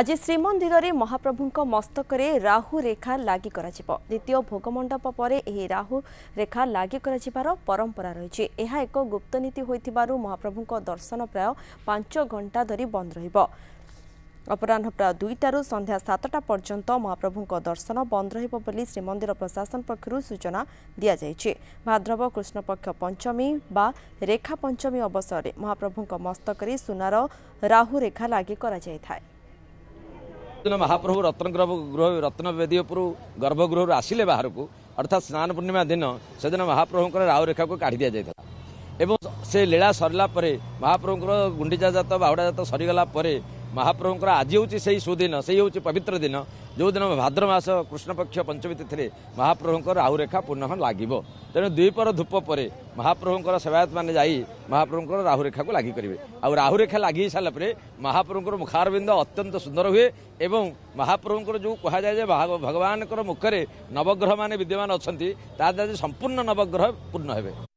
ଆଜି ଶ୍ରୀମନ୍ଦିରରେ ମହାପ୍ରଭୁଙ୍କ ମସ୍ତକରେ ରାହୁ ରେଖା ଲାଗି କରାଯିବ ଦ୍ୱିତୀୟ ଭୋଗମଣ୍ଡପ ପରେ ଏହି ରାହୁ ରେଖା ଲାଗି କରାଯିବାର ପରମ୍ପରା ରହିଛି ଏହା ଏକ ଗୁପ୍ତନୀତି ହୋଇଥିବାରୁ ମହାପ୍ରଭୁଙ୍କ ଦର୍ଶନ ପ୍ରାୟ ପାଞ୍ଚ ଘଣ୍ଟା ଧରି ବନ୍ଦ ରହିବ ଅପରାହ୍ନ ପ୍ରାୟ ଦୁଇଟାରୁ ସନ୍ଧ୍ୟା ସାତଟା ପର୍ଯ୍ୟନ୍ତ ମହାପ୍ରଭୁଙ୍କ ଦର୍ଶନ ବନ୍ଦ ରହିବ ବୋଲି ଶ୍ରୀମନ୍ଦିର ପ୍ରଶାସନ ପକ୍ଷରୁ ସୂଚନା ଦିଆଯାଇଛି ଭାଦ୍ରବ କୃଷ୍ଣପକ୍ଷ ପଞ୍ଚମୀ ବା ରେଖା ପଞ୍ଚମୀ ଅବସରରେ ମହାପ୍ରଭୁଙ୍କ ମସ୍ତକରେ ସୁନାର ରାହୁ ରେଖା ଲାଗି କରାଯାଇଥାଏ ଦିନ ମହାପ୍ରଭୁ ରତ୍ନଗ୍ରଭ ଗୃହ ରତ୍ନବେଦୀ ଉପରୁ ଗର୍ଭଗୃହରୁ ଆସିଲେ ବାହାରକୁ ଅର୍ଥାତ୍ ସ୍ନାନ ପୂର୍ଣ୍ଣିମା ଦିନ ସେଦିନ ମହାପ୍ରଭୁଙ୍କର ରାଉରେଖାକୁ କାଢି ଦିଆଯାଇଥିଲା ଏବଂ ସେ ଲୀଳା ସରିଲା ପରେ ମହାପ୍ରଭୁଙ୍କର ଗୁଣ୍ଡିଚା ଜାତ ବାହୁଡ଼ା ଜାତ ସରିଗଲା ପରେ ମହାପ୍ରଭୁଙ୍କର ଆଜି ହେଉଛି ସେହି ସୁଦିନ ସେହି ହେଉଛି ପବିତ୍ର ଦିନ ଯେଉଁଦିନ ଭାଦ୍ର ମାସ କୃଷ୍ଣପକ୍ଷ ପଞ୍ଚମୀ ତିଥିରେ ମହାପ୍ରଭୁଙ୍କର ରାହୁରେଖା ପୁନଃ ଲାଗିବ ତେଣୁ ଦ୍ୱିପର ଧୂପ ପରେ ମହାପ୍ରଭୁଙ୍କର ସେବାୟତମାନେ ଯାଇ ମହାପ୍ରଭୁଙ୍କର ରାହୁରେଖାକୁ ଲାଗି କରିବେ ଆଉ ରାହୁରେଖା ଲାଗି ସାରିଲା ପରେ ମହାପ୍ରଭୁଙ୍କର ମୁଖାରବିନ୍ଦ ଅତ୍ୟନ୍ତ ସୁନ୍ଦର ହୁଏ ଏବଂ ମହାପ୍ରଭୁଙ୍କର ଯେଉଁ କୁହାଯାଏ ଯେ ଭଗବାନଙ୍କର ମୁଖରେ ନବଗ୍ରହମାନେ ବିଦ୍ୟମାନ ଅଛନ୍ତି ତା ଦ୍ୱାରା ସମ୍ପୂର୍ଣ୍ଣ ନବଗ୍ରହ ପୂର୍ଣ୍ଣ ହେବେ